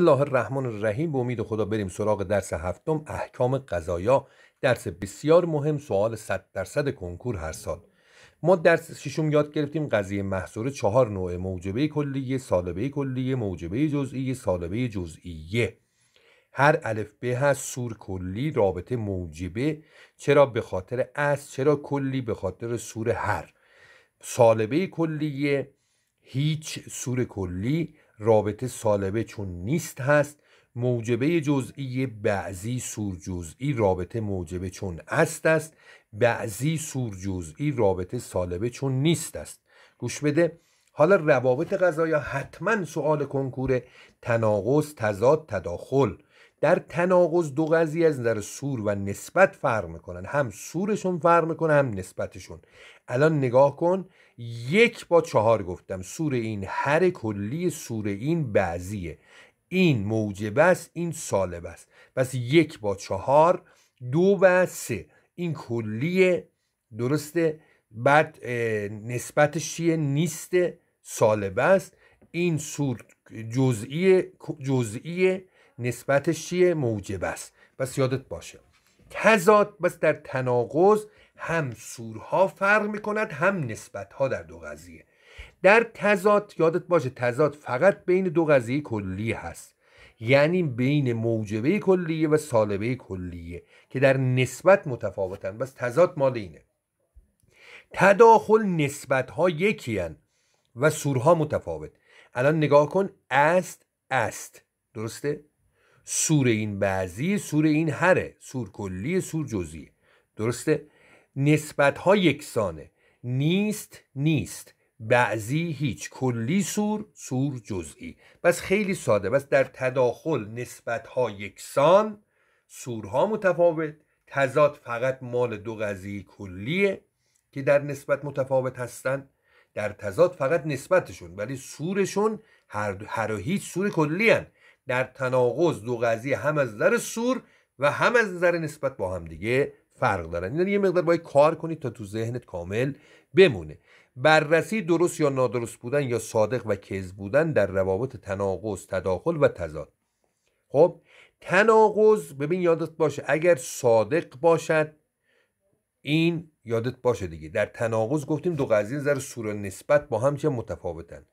الله الرحمن الرحیم به امید خدا بریم سراغ درس هفتم احکام قضایا درس بسیار مهم سوال 100 درصد کنکور هر سال ما درس ششم یاد گرفتیم قضیه محصوره چهار نوع موجبه کلیه سالبه کلیه موجبه جزئیه سالبه جزئیه هر الف به هست سور کلی رابطه موجبه چرا به خاطر از چرا کلی به خاطر سور هر سالبه کلیه هیچ سور کلی رابطه سالبه چون نیست هست موجبه جزئی بعضی سور جزئی رابطه موجبه چون است است بعضی سور جزئی رابطه سالبه چون نیست است گوش بده حالا روابط غذایا حتما سوال کنکور تناقض تضاد تداخل در تناقض دو قضیه از نظر سور و نسبت فرق میکنن هم سورشون فرق میکنه هم نسبتشون الان نگاه کن یک با چهار گفتم سور این هر کلی سور این بعضیه این موجب است این سالب است پس یک با چهار دو و سه این کلیه درسته بعد نسبتش چیه نیست سالب است این سور جزئی جزئیه نسبتش چیه موجب است بس یادت باشه تضاد بس در تناقض هم سورها فرق میکند هم نسبتها در دو قضیه در تضاد یادت باشه تضاد فقط بین دو قضیه کلی هست یعنی بین موجبه کلیه و سالبه کلیه که در نسبت متفاوتن بس تضاد مال اینه تداخل نسبت ها یکی هن و سورها متفاوت الان نگاه کن است است درسته سور این بعضی سور این هره سور کلی سور جزیه درسته نسبت ها یکسانه نیست نیست بعضی هیچ کلی سور سور جزئی بس خیلی ساده بس در تداخل نسبت ها یکسان ها متفاوت تضاد فقط مال دو قضیه کلیه که در نسبت متفاوت هستند در تضاد فقط نسبتشون ولی سورشون هر, هر هیچ سور کلی هن. در تناقض دو قضیه هم از نظر سور و هم از نظر نسبت با هم دیگه فرق دارن این یعنی یه مقدار باید کار کنید تا تو ذهنت کامل بمونه بررسی درست یا نادرست بودن یا صادق و کذب بودن در روابط تناقض تداخل و تضاد خب تناقض ببین یادت باشه اگر صادق باشد این یادت باشه دیگه در تناقض گفتیم دو قضیه نظر سور نسبت با هم چه متفاوتن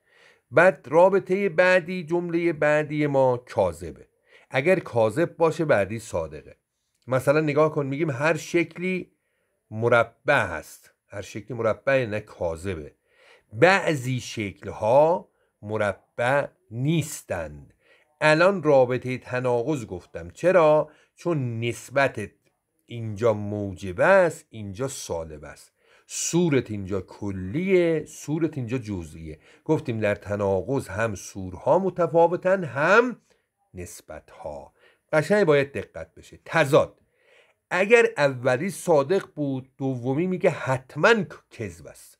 بعد رابطه بعدی جمله بعدی ما کاذبه اگر کاذب باشه بعدی صادقه مثلا نگاه کن میگیم هر شکلی مربع هست هر شکلی مربع یعنی نه کاذبه بعضی شکلها مربع نیستند الان رابطه تناقض گفتم چرا چون نسبت اینجا موجب است اینجا سالب است سورت اینجا کلیه سورت اینجا جزئیه گفتیم در تناقض هم سورها متفاوتن هم نسبتها قشنگ باید دقت بشه تضاد اگر اولی صادق بود دومی میگه حتما کذب است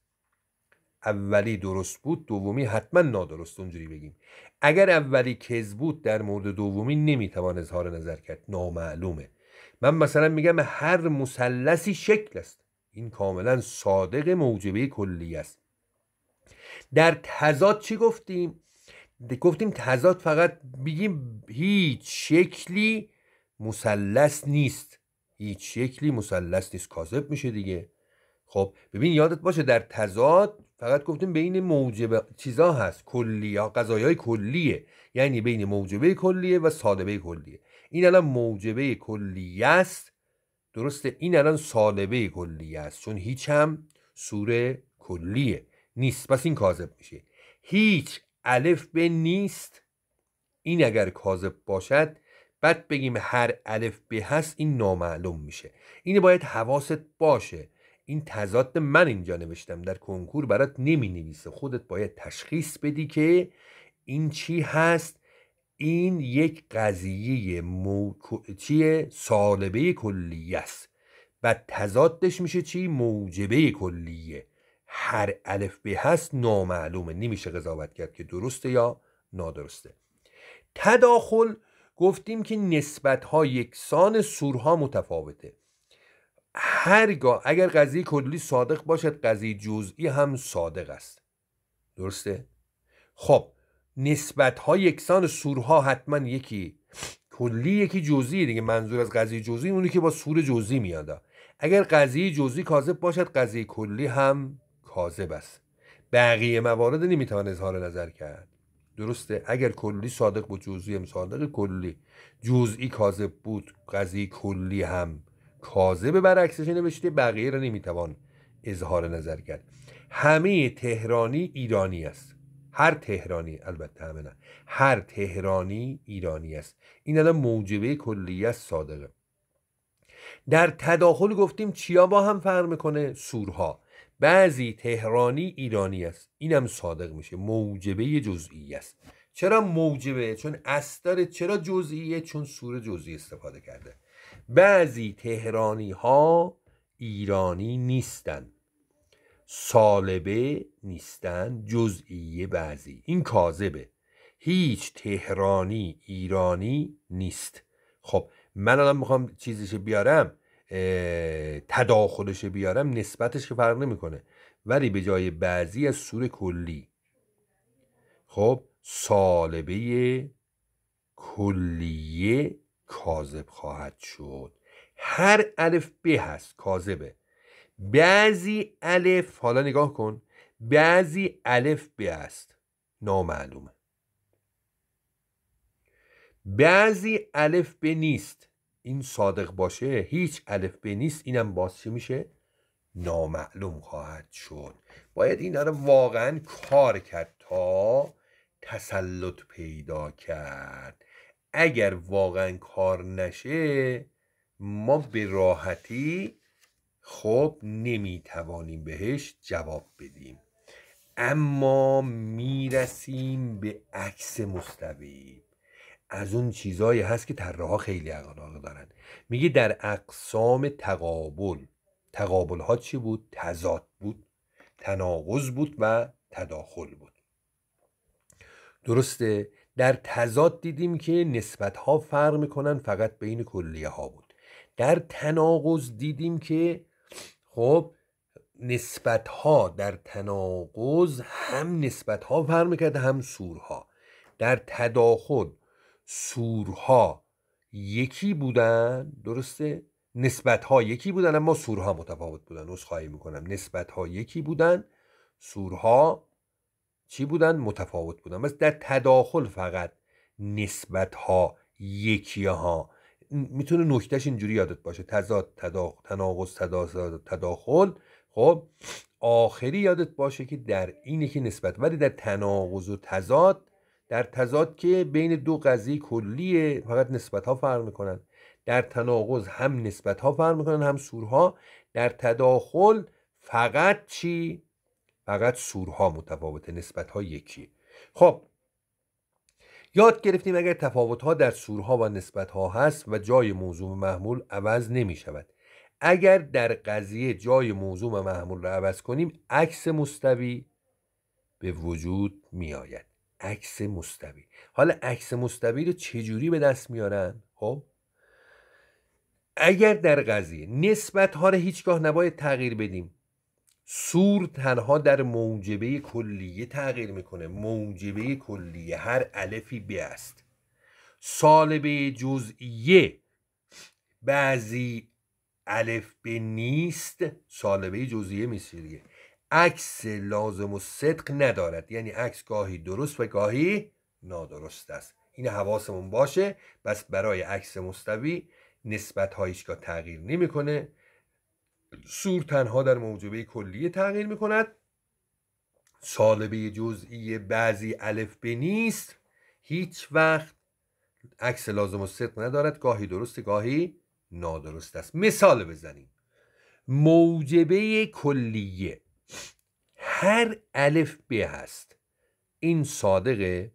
اولی درست بود دومی حتما نادرست اونجوری بگیم اگر اولی کذب بود در مورد دومی نمیتوان اظهار نظر کرد نامعلومه من مثلا میگم هر مثلثی شکل است این کاملا صادق موجبه کلی است در تضاد چی گفتیم گفتیم تضاد فقط بگیم هیچ شکلی مسلس نیست هیچ شکلی مسلس نیست کاذب میشه دیگه خب ببین یادت باشه در تضاد فقط گفتیم بین موجب چیزا هست کلی یا قضایه کلیه یعنی بین موجبه کلیه و صادبه کلیه این الان موجبه کلیه است درسته این الان سالبه کلی است چون هیچ هم سوره کلیه نیست پس این کاذب میشه هیچ الف به نیست این اگر کاذب باشد بعد بگیم هر الف به هست این نامعلوم میشه این باید حواست باشه این تضاد من اینجا نوشتم در کنکور برات نمی نویسه خودت باید تشخیص بدی که این چی هست این یک قضیه مو... چیه سالبه کلیه است و تضادش میشه چی موجبه کلیه هر الف به هست نامعلومه نمیشه قضاوت کرد که درسته یا نادرسته تداخل گفتیم که نسبت ها یکسان سورها متفاوته هرگاه اگر قضیه کلی صادق باشد قضیه جزئی هم صادق است درسته خب نسبت های یکسان سورها حتما یکی کلی یکی جزئی دیگه منظور از قضیه جزئی اونی که با سور جزئی میاد اگر قضیه جزئی کاذب باشد قضیه کلی هم کاذب است بقیه موارد نمیتوان اظهار نظر کرد درسته اگر کلی صادق بود جزئی هم صادق کلی جزئی کاذب بود قضیه کلی هم کاذب برعکسش نوشته بقیه را نمیتوان اظهار نظر کرد همه تهرانی ایرانی است هر تهرانی البته همه نه هر تهرانی ایرانی است این الان موجبه کلیه است صادقه در تداخل گفتیم چیا با هم فرق میکنه سورها بعضی تهرانی ایرانی است اینم صادق میشه موجبه جزئی است چرا موجبه چون استاره چرا جزئیه چون سوره جزئی استفاده کرده بعضی تهرانی ها ایرانی نیستند سالبه نیستن جزئی بعضی این کاذبه هیچ تهرانی ایرانی نیست خب من الان میخوام چیزش بیارم تداخلش بیارم نسبتش که فرق نمیکنه ولی به جای بعضی از سور کلی خب سالبه کلیه کاذب خواهد شد هر الف به هست کاذبه بعضی الف حالا نگاه کن بعضی الف به است نامعلومه بعضی الف به نیست این صادق باشه هیچ الف به نیست اینم باز چی میشه نامعلوم خواهد شد باید این رو واقعا کار کرد تا تسلط پیدا کرد اگر واقعا کار نشه ما به راحتی خب نمیتوانیم بهش جواب بدیم اما میرسیم به عکس مستوی از اون چیزایی هست که طراحا خیلی علاقه دارن میگه در اقسام تقابل تقابل ها چی بود تضاد بود تناقض بود و تداخل بود درسته در تضاد دیدیم که نسبت ها فرق میکنن فقط بین کلیه ها بود در تناقض دیدیم که خب نسبت ها در تناقض هم نسبت ها فرق کرده هم سورها در تداخل سورها یکی بودن درسته نسبت ها یکی بودن اما سورها متفاوت بودن خواهی میکنم نسبت ها یکی بودن سورها چی بودن متفاوت بودن بس در تداخل فقط نسبت ها یکی ها میتونه نکتهش اینجوری یادت باشه تضاد تداخل تناقض تداخل, خب آخری یادت باشه که در اینه که نسبت ولی در تناقض و تضاد در تضاد که بین دو قضیه کلیه فقط نسبت ها فرق میکنن در تناقض هم نسبت ها فرق میکنن هم سورها در تداخل فقط چی فقط سورها متفاوته نسبت ها یکی خب یاد گرفتیم اگر تفاوتها در سورها و نسبتها هست و جای موضوع محمول عوض نمی شود اگر در قضیه جای موضوع و محمول را عوض کنیم عکس مستوی به وجود می آید عکس مستوی حالا عکس مستوی رو چجوری به دست میارن؟ خب اگر در قضیه نسبت ها رو هیچگاه نباید تغییر بدیم سور تنها در موجبه کلیه تغییر میکنه موجبه کلیه هر الفی به است سالبه جزئیه بعضی الف به نیست سالبه جزئیه میشه عکس لازم و صدق ندارد یعنی عکس گاهی درست و گاهی نادرست است این حواسمون باشه بس برای عکس مستوی نسبت هایش تغییر نمیکنه سور تنها در موجبه کلیه تغییر می کند سالبه جزئی بعضی الف به نیست هیچ وقت عکس لازم و صدق ندارد گاهی درست گاهی نادرست است مثال بزنیم موجبه کلیه هر الف به هست این صادقه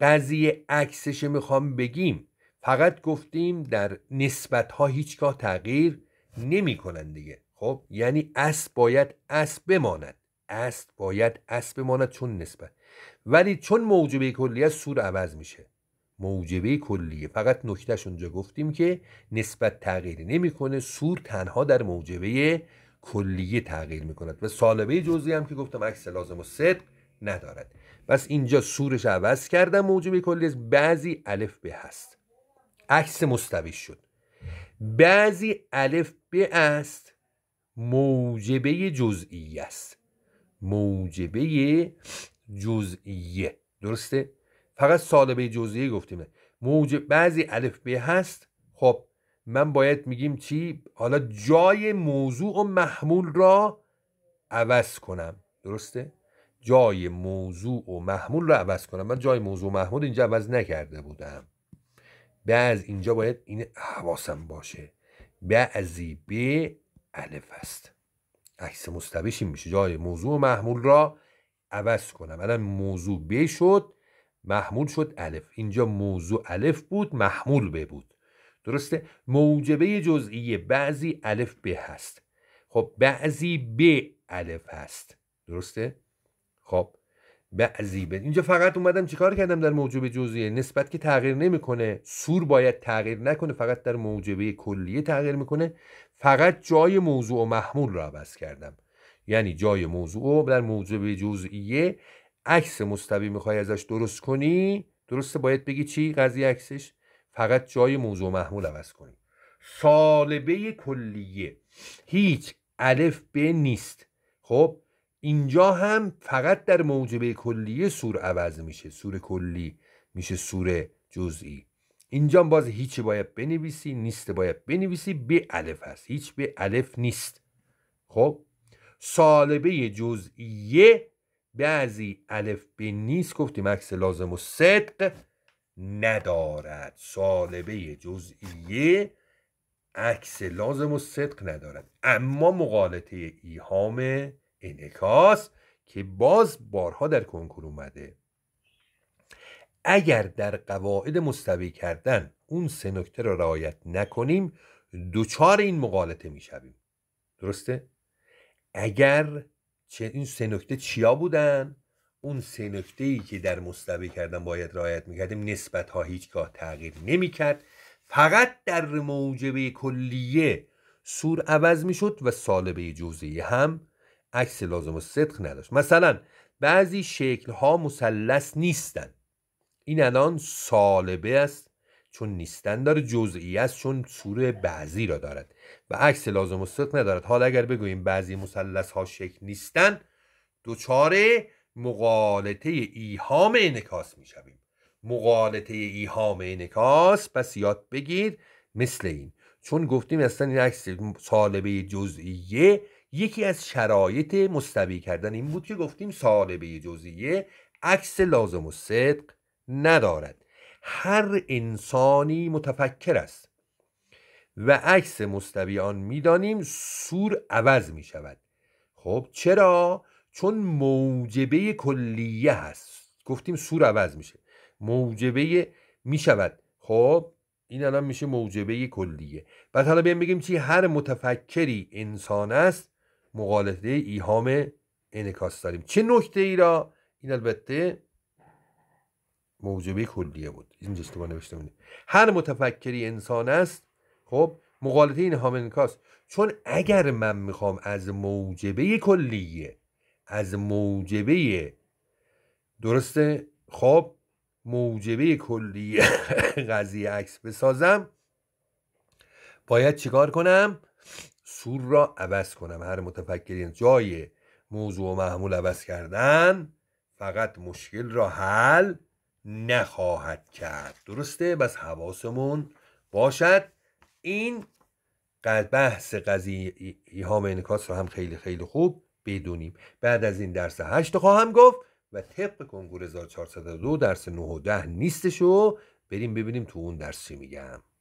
قضیه عکسش میخوام بگیم فقط گفتیم در نسبت ها هیچگاه تغییر نمیکنن دیگه خب یعنی اسب باید اسب بماند اسب باید اسب بماند چون نسبت ولی چون موجبه کلیه سور عوض میشه موجبه کلیه فقط نکتهش اونجا گفتیم که نسبت تغییر نمیکنه سور تنها در موجبه کلیه تغییر میکند و سالبه جزئی هم که گفتم عکس لازم و صدق ندارد بس اینجا سورش عوض کردم موجبه کلیه بعضی الف به هست عکس مستوی شد بعضی الف به است موجبه جزئی است موجبه جزئیه درسته فقط سالبه جزئیه گفتیم موجب بعضی الف به هست خب من باید میگیم چی حالا جای موضوع و محمول را عوض کنم درسته جای موضوع و محمول را عوض کنم من جای موضوع و محمول اینجا عوض نکرده بودم بعض اینجا باید این حواسم باشه بعضی به الف است عکس مستبشی میشه جای موضوع محمول را عوض کنم الان موضوع ب شد محمول شد الف اینجا موضوع الف بود محمول به بود درسته موجبه جزئی بعضی الف به هست خب بعضی به الف هست درسته خب بعضی اینجا فقط اومدم چیکار کردم در موجب جزئیه نسبت که تغییر نمیکنه سور باید تغییر نکنه فقط در موجبه کلیه تغییر میکنه فقط جای موضوع و محمول را عوض کردم یعنی جای موضوع در موجب جزئیه عکس مستوی میخوای ازش درست کنی درسته باید بگی چی قضیه عکسش فقط جای موضوع محمول عوض کنی سالبه کلیه هیچ الف به نیست خب اینجا هم فقط در موجبه کلیه سور عوض میشه سور کلی میشه سور جزئی اینجا باز هیچی باید بنویسی نیست باید بنویسی به الف هست هیچ به الف نیست خب سالبه جزئیه بعضی الف به نیست گفتیم عکس لازم و صدق ندارد سالبه جزئیه عکس لازم و صدق ندارد اما مقالطه ایهام انکاس که باز بارها در کنکور اومده اگر در قواعد مستوی کردن اون سه نکته را رعایت نکنیم دوچار این مقالطه شویم درسته اگر چه این سه نکته چیا بودن اون سه نکته ای که در مستوی کردن باید رعایت میکردیم نسبت ها هیچگاه تغییر نمیکرد فقط در موجبه کلیه سور عوض شد و سالبه جزئی هم عکس لازم و صدق نداشت مثلا بعضی شکل ها مثلث نیستن این الان سالبه است چون نیستن داره جزئی است چون صوره بعضی را دارد و عکس لازم و صدق ندارد حالا اگر بگوییم بعضی مثلث ها شکل نیستن دچار مقالطه ایهام انکاس می شویم مقالطه ایهام انکاس پس یاد بگیر مثل این چون گفتیم اصلا این عکس سالبه جزئیه یکی از شرایط مستوی کردن این بود که گفتیم سالبه جزئیه عکس لازم و صدق ندارد هر انسانی متفکر است و عکس مستوی آن میدانیم سور عوض می شود خب چرا چون موجبه کلیه هست گفتیم سور عوض میشه موجبه می شود خب این الان میشه موجبه کلیه بعد حالا بیم بگیم چی هر متفکری انسان است مقالطه ایهام انکاس داریم چه نکته ای را این البته موجبه کلیه بود این ما نوشته بود. هر متفکری انسان است خب مقالطه این انکاس چون اگر من میخوام از موجبه کلیه از موجبه درسته خب موجبه کلیه قضیه عکس بسازم باید چیکار کنم سور را عوض کنم هر متفکرین جای موضوع و محمول عوض کردن فقط مشکل را حل نخواهد کرد درسته بس حواسمون باشد این بحث قضیه ایهام انکاس را هم خیلی خیلی خوب بدونیم بعد از این درس هشت خواهم گفت و طبق کنکور 1402 درس 9 و 10 نیستش و بریم ببینیم تو اون درس چی میگم